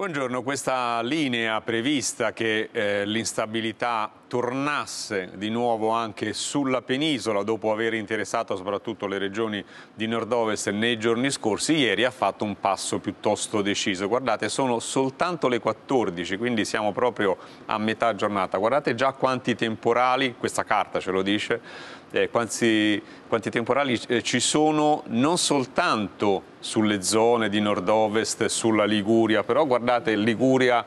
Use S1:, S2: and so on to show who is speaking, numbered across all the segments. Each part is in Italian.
S1: Buongiorno, questa linea prevista che eh, l'instabilità tornasse di nuovo anche sulla penisola dopo aver interessato soprattutto le regioni di nord-ovest nei giorni scorsi, ieri ha fatto un passo piuttosto deciso. Guardate, sono soltanto le 14, quindi siamo proprio a metà giornata. Guardate già quanti temporali, questa carta ce lo dice, eh, quanti, quanti, temporali eh, ci sono non soltanto sulle zone di nord-ovest, sulla Liguria, però guardate Liguria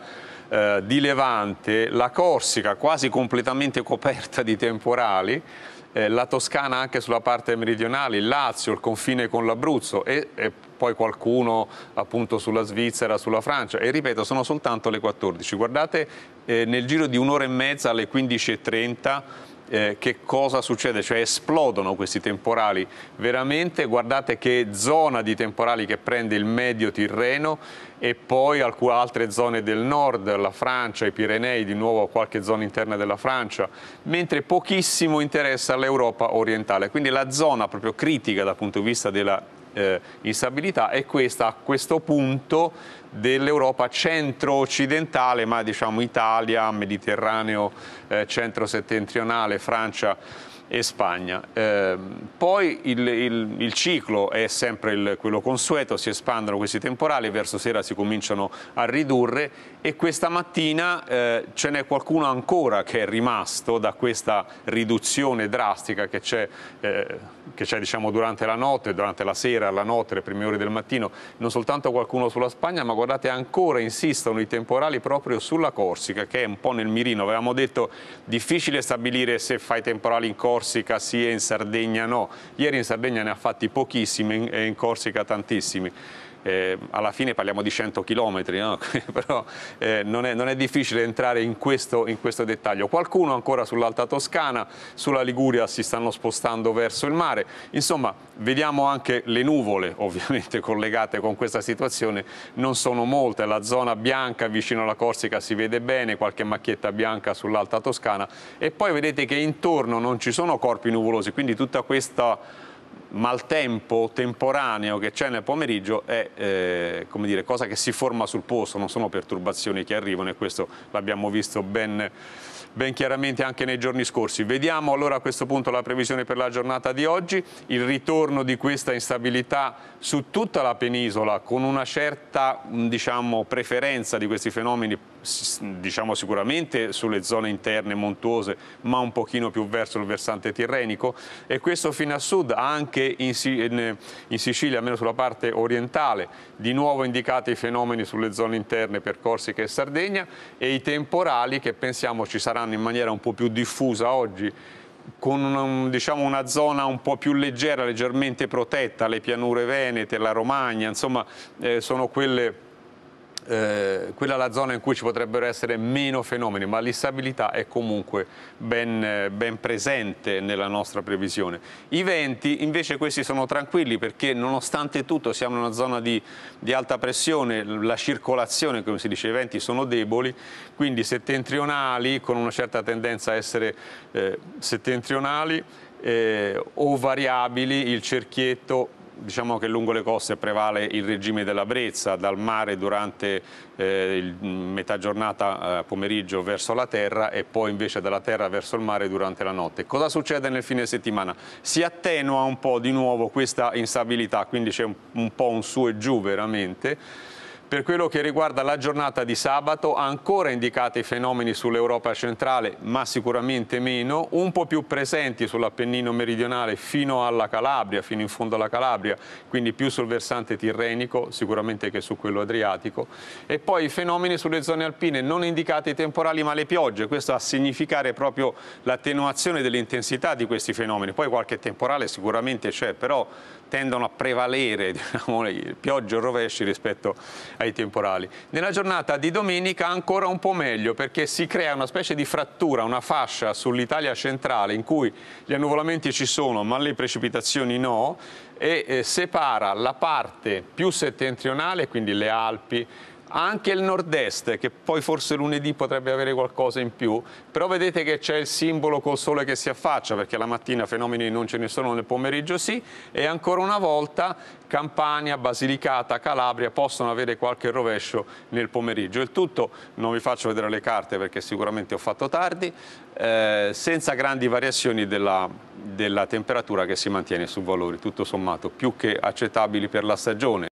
S1: eh, di Levante, la Corsica quasi completamente coperta di temporali, eh, la Toscana anche sulla parte meridionale, il Lazio, il confine con l'Abruzzo e, e, poi qualcuno appunto sulla Svizzera, sulla Francia e ripeto sono soltanto le 14. Guardate eh, nel giro di un'ora e mezza alle 15.30 eh, che cosa succede, cioè esplodono questi temporali veramente, guardate che zona di temporali che prende il medio Tirreno e poi alcune altre zone del nord, la Francia, i Pirenei, di nuovo qualche zona interna della Francia, mentre pochissimo interessa l'Europa orientale, quindi la zona proprio critica dal punto di vista della eh, instabilità è questa a questo punto dell'Europa centro-occidentale, ma diciamo Italia, Mediterraneo eh, centro-settentrionale, Francia e Spagna. Eh, poi il, il, il, ciclo è sempre il, quello consueto, si espandono questi temporali, verso sera si cominciano a ridurre e questa mattina eh, ce n'è qualcuno ancora che è rimasto da questa riduzione drastica che c'è, eh, diciamo, durante la notte, durante la sera, la notte, le prime ore del mattino, non soltanto qualcuno sulla Spagna, ma guardate ancora insistono i temporali proprio sulla Corsica che è un po' nel mirino, avevamo detto difficile stabilire se fai temporali in Corsica Corsica sì e in Sardegna no. Ieri in Sardegna ne ha fatti pochissimi e eh, in Corsica tantissimi eh, alla fine parliamo di 100 km, no? però eh, non, è, non, è, difficile entrare in questo, in questo dettaglio. Qualcuno ancora sull'Alta Toscana, sulla Liguria si stanno spostando verso il mare, insomma vediamo anche le nuvole ovviamente collegate con questa situazione, non sono molte, la zona bianca vicino alla Corsica si vede bene, qualche macchietta bianca sull'Alta Toscana e poi vedete che intorno non ci sono corpi nuvolosi, quindi tutta questa maltempo temporaneo che c'è nel pomeriggio è eh, dire, cosa che si forma sul posto, non sono perturbazioni che arrivano e questo l'abbiamo visto ben, ben, chiaramente anche nei giorni scorsi. Vediamo allora a questo punto la previsione per la giornata di oggi, il ritorno di questa instabilità su tutta la penisola con una certa diciamo, preferenza di questi fenomeni diciamo sicuramente sulle zone interne montuose ma un pochino più verso il versante tirrenico e questo fino a sud anche in, in, in Sicilia almeno sulla parte orientale di nuovo indicati i fenomeni sulle zone interne per Corsica e Sardegna e i temporali che pensiamo ci saranno in maniera un po' più diffusa oggi con un, diciamo, una zona un po' più leggera, leggermente protetta, le pianure venete, la Romagna, insomma eh, sono quelle eh, quella è la zona in cui ci potrebbero essere meno fenomeni, ma l'instabilità è comunque ben, ben, presente nella nostra previsione. I venti invece questi sono tranquilli perché nonostante tutto siamo in una zona di, di alta pressione, la circolazione, come si dice, i venti sono deboli, quindi settentrionali con una certa tendenza a essere eh, settentrionali eh, o variabili, il cerchietto diciamo che lungo le coste prevale il regime della brezza, dal mare durante eh, il, metà giornata eh, pomeriggio verso la terra e poi invece dalla terra verso il mare durante la notte. Cosa succede nel fine settimana? Si attenua un po' di nuovo questa instabilità, quindi c'è un, un po' un su e giù veramente per quello che riguarda la giornata di sabato, ancora indicati i fenomeni sull'Europa centrale, ma sicuramente meno, un po' più presenti sull'Appennino meridionale fino alla Calabria, fino in fondo alla Calabria, quindi più sul versante tirrenico sicuramente che su quello adriatico, e poi i fenomeni sulle zone alpine non indicati i temporali ma le piogge, questo a significare proprio l'attenuazione dell'intensità di questi fenomeni, poi qualche temporale sicuramente c'è, però tendono a prevalere diciamo, piogge o rovesci rispetto ai ai temporali. Nella giornata di domenica ancora un po' meglio perché si crea una specie di frattura, una fascia sull'Italia centrale in cui gli annuvolamenti ci sono ma le precipitazioni no e eh, separa la parte più settentrionale, quindi le Alpi, anche il nord-est che poi forse lunedì potrebbe avere qualcosa in più, però vedete che c'è il simbolo col sole che si affaccia perché la mattina fenomeni non ce ne sono, nel pomeriggio sì e ancora una volta Campania, Basilicata, Calabria possono avere qualche rovescio nel pomeriggio. Il tutto non vi faccio vedere le carte perché sicuramente ho fatto tardi, eh, senza grandi variazioni della, della temperatura che si mantiene su valori tutto sommato più che accettabili per la stagione.